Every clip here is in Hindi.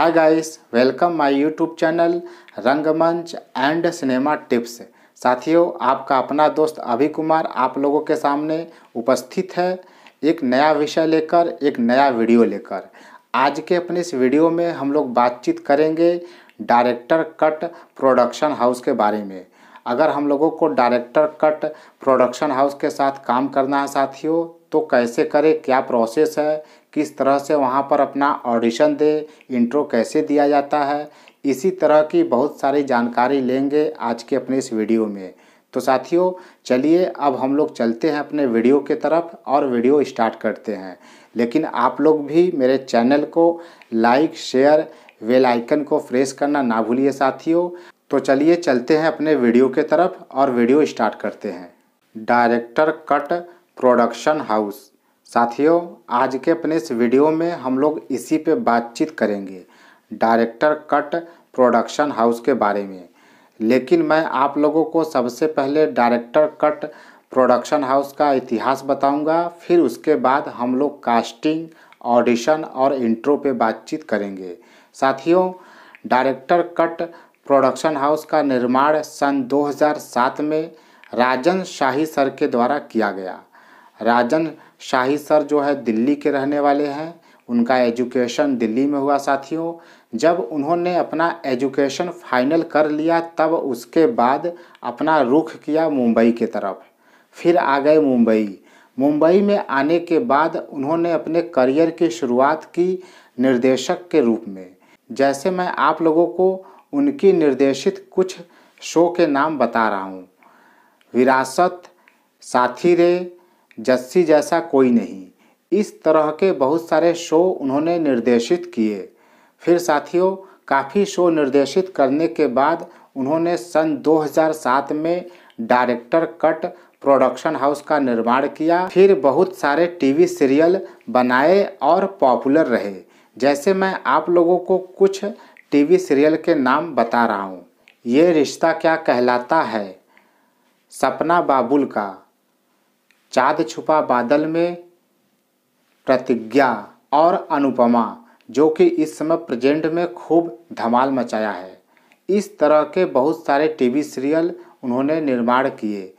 hi guys welcome my YouTube channel Rangmanch and cinema tips साथियों आपका अपना दोस्त अभि कुमार आप लोगों के सामने उपस्थित है एक नया विषय लेकर एक नया वीडियो लेकर आज के अपने इस वीडियो में हम लोग बातचीत करेंगे डायरेक्टर कट प्रोडक्शन हाउस के बारे में अगर हम लोगों को डायरेक्टर कट प्रोडक्शन हाउस के साथ काम करना है साथियों तो कैसे करें क्या प्रोसेस है किस तरह से वहाँ पर अपना ऑडिशन दे इंट्रो कैसे दिया जाता है इसी तरह की बहुत सारी जानकारी लेंगे आज के अपने इस वीडियो में तो साथियों चलिए अब हम लोग चलते हैं अपने वीडियो के तरफ और वीडियो स्टार्ट करते हैं लेकिन आप लोग भी मेरे चैनल को लाइक शेयर वेल आइकन को प्रेस करना ना भूलिए साथियों तो चलिए चलते हैं अपने वीडियो के तरफ और वीडियो स्टार्ट करते हैं डायरेक्टर कट प्रोडक्शन हाउस साथियों आज के अपने इस वीडियो में हम लोग इसी पे बातचीत करेंगे डायरेक्टर कट प्रोडक्शन हाउस के बारे में लेकिन मैं आप लोगों को सबसे पहले डायरेक्टर कट प्रोडक्शन हाउस का इतिहास बताऊंगा फिर उसके बाद हम लोग कास्टिंग ऑडिशन और इंट्रो पे बातचीत करेंगे साथियों डायरेक्टर कट प्रोडक्शन हाउस का निर्माण सन 2007 में राजन शाही सर के द्वारा किया गया राजन शाही सर जो है दिल्ली के रहने वाले हैं उनका एजुकेशन दिल्ली में हुआ साथियों जब उन्होंने अपना एजुकेशन फाइनल कर लिया तब उसके बाद अपना रुख किया मुंबई के तरफ फिर आ गए मुंबई मुंबई में आने के बाद उन्होंने अपने करियर की शुरुआत की निर्देशक के रूप में जैसे मैं आप लोगों को उनकी निर्देशित कुछ शो के नाम बता रहा हूँ विरासत साथी रे जस्सी जैसा कोई नहीं इस तरह के बहुत सारे शो उन्होंने निर्देशित किए फिर साथियों काफ़ी शो निर्देशित करने के बाद उन्होंने सन 2007 में डायरेक्टर कट प्रोडक्शन हाउस का निर्माण किया फिर बहुत सारे टीवी सीरियल बनाए और पॉपुलर रहे जैसे मैं आप लोगों को कुछ टीवी सीरियल के नाम बता रहा हूँ ये रिश्ता क्या कहलाता है सपना बाबुल का चाँद छुपा बादल में प्रतिज्ञा और अनुपमा जो कि इस समय प्रेजेंट में खूब धमाल मचाया है इस तरह के बहुत सारे टीवी सीरियल उन्होंने निर्माण किए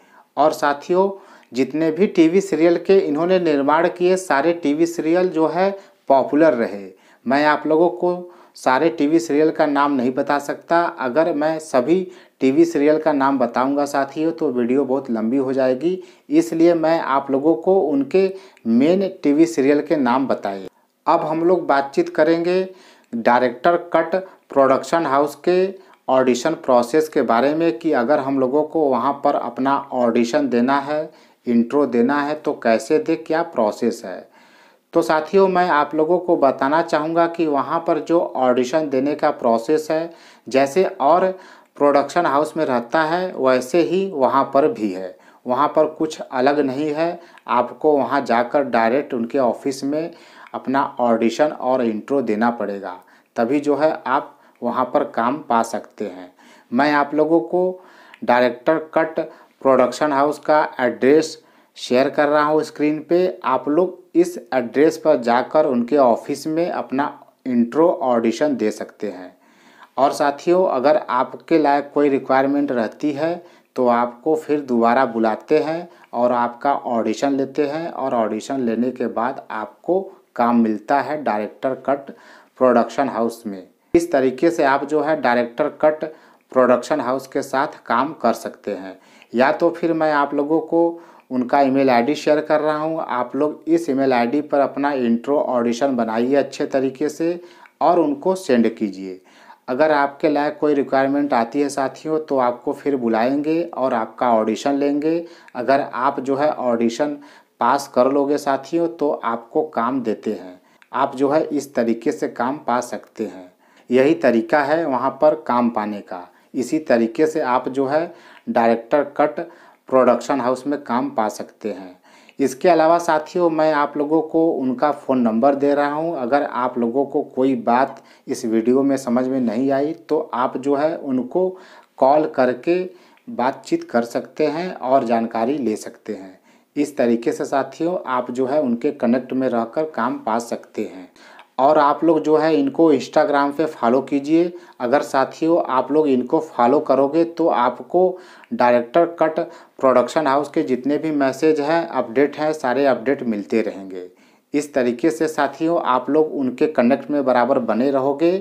और साथियों जितने भी टीवी सीरियल के इन्होंने निर्माण किए सारे टीवी सीरियल जो है पॉपुलर रहे मैं आप लोगों को सारे टीवी सीरियल का नाम नहीं बता सकता अगर मैं सभी टीवी सीरियल का नाम बताऊंगा साथियों तो वीडियो बहुत लंबी हो जाएगी इसलिए मैं आप लोगों को उनके मेन टीवी सीरियल के नाम बताए अब हम लोग बातचीत करेंगे डायरेक्टर कट प्रोडक्शन हाउस के ऑडिशन प्रोसेस के बारे में कि अगर हम लोगों को वहाँ पर अपना ऑडिशन देना है इंट्रो देना है तो कैसे दे क्या प्रोसेस है तो साथियों मैं आप लोगों को बताना चाहूँगा कि वहाँ पर जो ऑडिशन देने का प्रोसेस है जैसे और प्रोडक्शन हाउस में रहता है वैसे ही वहाँ पर भी है वहाँ पर कुछ अलग नहीं है आपको वहाँ जाकर डायरेक्ट उनके ऑफिस में अपना ऑडिशन और इंट्रो देना पड़ेगा तभी जो है आप वहाँ पर काम पा सकते हैं मैं आप लोगों को डायरेक्टर कट प्रोडक्शन हाउस का एड्रेस शेयर कर रहा हूँ स्क्रीन पे आप लोग इस एड्रेस पर जाकर उनके ऑफिस में अपना इंट्रो ऑडिशन दे सकते हैं और साथियों अगर आपके लायक कोई रिक्वायरमेंट रहती है तो आपको फिर दोबारा बुलाते हैं और आपका ऑडिशन लेते हैं और ऑडिशन लेने के बाद आपको काम मिलता है डायरेक्टर कट प्रोडक्शन हाउस में इस तरीके से आप जो है डायरेक्टर कट प्रोडक्शन हाउस के साथ काम कर सकते हैं या तो फिर मैं आप लोगों को उनका ईमेल आईडी शेयर कर रहा हूँ आप लोग इस ईमेल आईडी पर अपना इंट्रो ऑडिशन बनाइए अच्छे तरीके से और उनको सेंड कीजिए अगर आपके लायक कोई रिक्वायरमेंट आती है साथियों तो आपको फिर बुलाएंगे और आपका ऑडिशन लेंगे अगर आप जो है ऑडिशन पास कर लोगे साथियों तो आपको काम देते हैं आप जो है इस तरीके से काम पा सकते हैं यही तरीका है वहाँ पर काम पाने का इसी तरीके से आप जो है डायरेक्टर कट प्रोडक्शन हाउस में काम पा सकते हैं इसके अलावा साथियों मैं आप लोगों को उनका फ़ोन नंबर दे रहा हूं अगर आप लोगों को कोई बात इस वीडियो में समझ में नहीं आई तो आप जो है उनको कॉल करके बातचीत कर सकते हैं और जानकारी ले सकते हैं इस तरीके से साथियों आप जो है उनके कनेक्ट में रहकर काम पा सकते हैं और आप लोग जो है इनको इंस्टाग्राम पे फॉलो कीजिए अगर साथियों आप लोग इनको फॉलो करोगे तो आपको डायरेक्टर कट प्रोडक्शन हाउस के जितने भी मैसेज हैं अपडेट हैं सारे अपडेट मिलते रहेंगे इस तरीके से साथियों आप लोग उनके कनेक्ट में बराबर बने रहोगे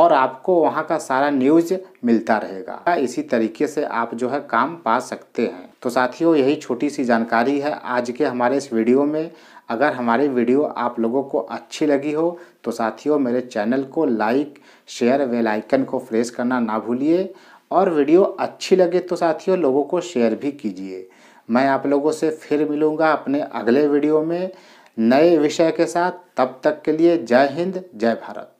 और आपको वहाँ का सारा न्यूज़ मिलता रहेगा इसी तरीके से आप जो है काम पा सकते हैं तो साथियों यही छोटी सी जानकारी है आज के हमारे इस वीडियो में अगर हमारी वीडियो आप लोगों को अच्छी लगी हो तो साथियों मेरे चैनल को लाइक शेयर वेलाइकन आइकन को प्रेस करना ना भूलिए और वीडियो अच्छी लगे तो साथियों लोगों को शेयर भी कीजिए मैं आप लोगों से फिर मिलूँगा अपने अगले वीडियो में नए विषय के साथ तब तक के लिए जय हिंद जय भारत